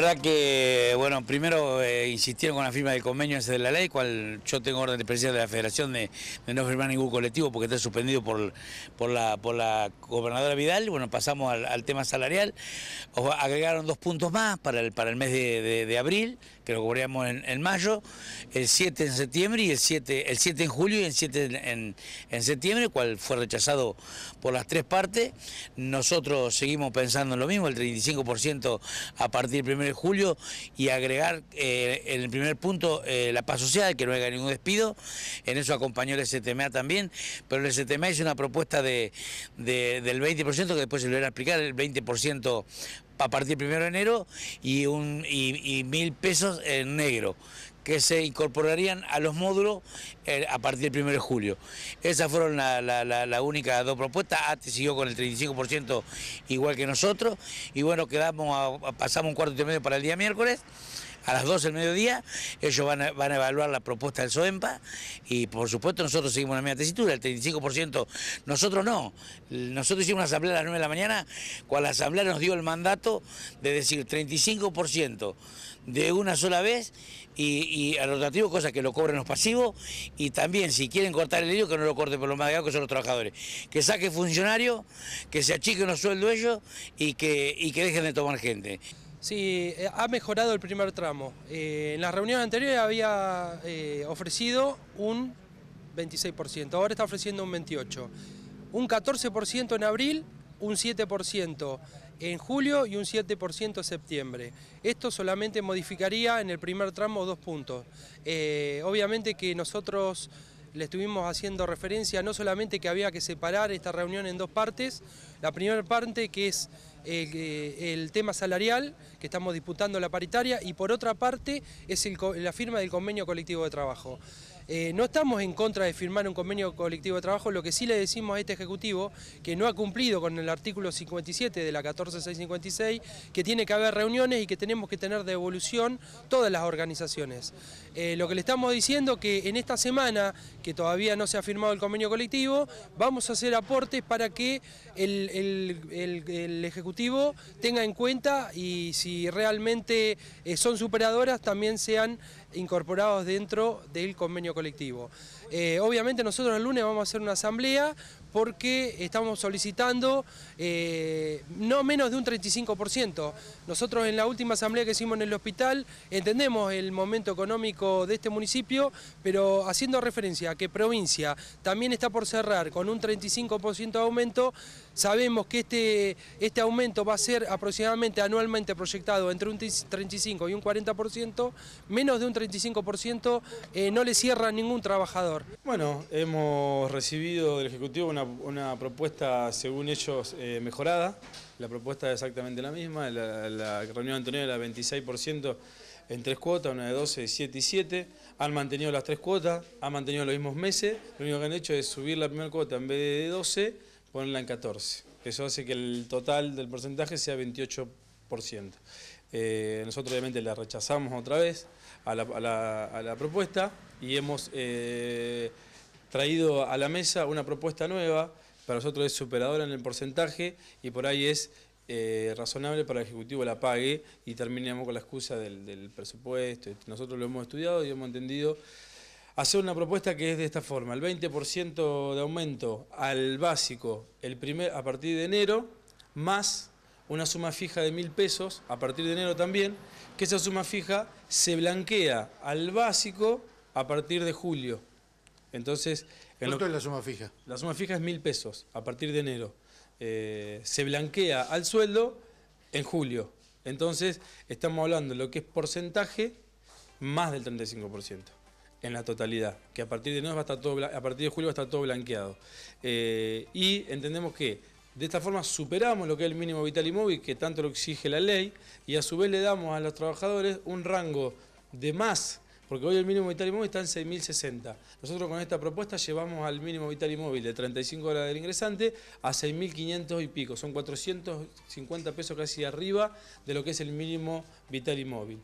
La verdad que, bueno, primero eh, insistieron con la firma del convenio ese de la ley, cual yo tengo orden de presencia de la Federación de, no firmar ningún colectivo porque está suspendido por, por, la, gobernadora Vidal. Bueno, pasamos al, tema salarial. agregaron dos puntos más para el, para el mes de abril que lo cubríamos en, mayo, el 7 en septiembre y el 7, el 7 en julio y el 7 en, septiembre, cual fue rechazado por las tres partes. Nosotros seguimos pensando en lo mismo, el 35% a partir del 1 de julio y agregar eh, en el primer punto eh, la paz social, que no haga ningún despido. En eso acompañó el STMA también, pero el STMA hizo una propuesta de, del 20% que después se lo voy a aplicar el 20% a partir del 1 de enero y, un, mil pesos en negro que se incorporarían a los módulos eh, a partir del 1 de julio. Esas fueron las la, únicas dos propuestas. ATE siguió con el 35% igual que nosotros. Y bueno, quedamos pasamos un cuarto y medio para el día miércoles a las 12 del mediodía, ellos van a, evaluar la propuesta del SOEMPA y por supuesto nosotros seguimos la misma tesitura, el 35%, nosotros no, nosotros hicimos una asamblea a las 9 de la mañana, cuando la asamblea nos dio el mandato de decir 35% de una sola vez y, a los rotativo, cosa que lo cobren los pasivos, y también si quieren cortar el lío, que no lo corten por los más que son los trabajadores, que saque funcionarios, que se achiquen los sueldos ellos y que, y que dejen de tomar gente. Sí, eh, ha mejorado el primer tramo. Eh, en las reuniones anteriores había eh, ofrecido un 26%, ahora está ofreciendo un 28%. Un 14% en abril, un 7% en julio y un 7% en septiembre. Esto solamente modificaría en el primer tramo dos puntos. obviamente que nosotros le estuvimos haciendo referencia no solamente que había que separar esta reunión en dos partes, la primera parte que es eh, el tema salarial, que estamos disputando la paritaria, y por otra parte es la firma del convenio colectivo de trabajo. Eh, no estamos en contra de firmar un convenio colectivo de trabajo, lo que sí le decimos a este Ejecutivo, que no ha cumplido con el artículo 57 de la 14656, que tiene que haber reuniones y que tenemos que tener de evolución todas las organizaciones. Eh, lo que le estamos diciendo que en esta semana, que todavía no se ha firmado el convenio colectivo, vamos a hacer aportes para que el, Ejecutivo tenga en cuenta y si realmente eh, son superadoras también sean incorporados dentro del convenio colectivo. Eh, obviamente nosotros el lunes vamos a hacer una asamblea porque estamos solicitando eh, no menos de un 35%. Nosotros en la última asamblea que hicimos en el hospital entendemos el momento económico de este municipio, pero haciendo referencia a que provincia también está por cerrar con un 35% de aumento, Sabemos que este, este aumento va a ser aproximadamente anualmente proyectado entre un 35 y un 40%, menos de un 35% eh, no le cierra a ningún trabajador. Bueno, hemos recibido del Ejecutivo una, propuesta, según ellos, eh, mejorada. La propuesta es exactamente la misma, la, reunión Antonio era 26% en tres cuotas, una de 12, 7 y 7. Han mantenido las tres cuotas, han mantenido los mismos meses. Lo único que han hecho es subir la primera cuota en vez de 12 ponerla en 14. Eso hace que el total del porcentaje sea 28%. Eh, nosotros obviamente la rechazamos otra vez a la, propuesta y hemos eh, traído a la mesa una propuesta nueva, para nosotros es superadora en el porcentaje y por ahí es eh, razonable para el Ejecutivo la pague y terminemos con la excusa del, del presupuesto. Nosotros lo hemos estudiado y hemos entendido hacer una propuesta que es de esta forma, el 20% de aumento al básico el primer, a partir de enero, más una suma fija de mil pesos a partir de enero también, que esa suma fija se blanquea al básico a partir de julio. Entonces, ¿Cuánto es la suma fija? La suma fija es mil pesos a partir de enero. Eh, se blanquea al sueldo en julio. Entonces, estamos hablando de lo que es porcentaje más del 35% en la totalidad, que a partir de no todo, a partir de julio va a estar todo blanqueado. Eh, y entendemos que de esta forma superamos lo que es el mínimo vital y móvil, que tanto lo exige la ley, y a su vez le damos a los trabajadores un rango de más, porque hoy el mínimo vital y móvil está en 6.060. Nosotros con esta propuesta llevamos al mínimo vital y móvil de 35 horas del ingresante a 6.500 y pico, son 450 pesos casi arriba de lo que es el mínimo vital y móvil.